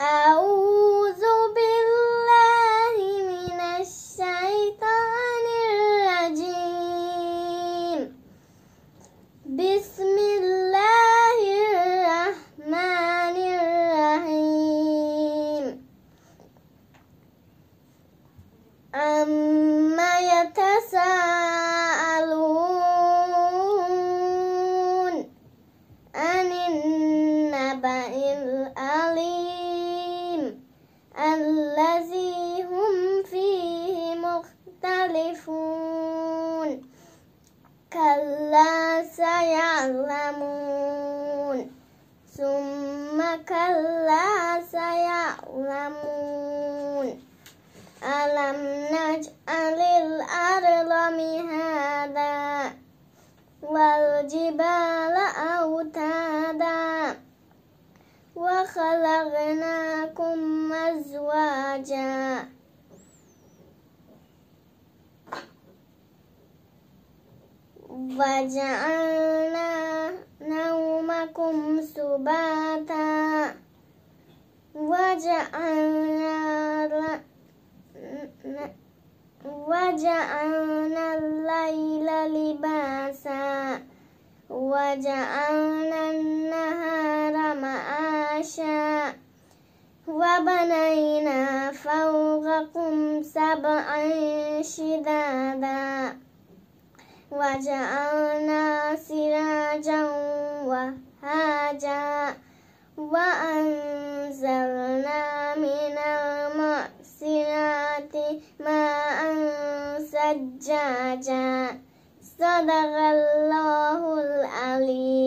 أعوذ بالله من الشيطان الرجيم بسم الله الرحمن الرحيم أما يتساءل كلا سيعلمون ثم كلا سيعلمون ألم نجعل الأرض مهادا والجبال أوتادا وخلقناكم أزواجا وجعلنا نومكم سباتا وجعلنا وجعلنا الليل لباسا وجعلنا النهار معاشا وبنينا فوقكم سبعا شدادا وجعلنا سراجا وهاجا وأنزلنا من المعصرات ماء سجاجا صدق الله العليم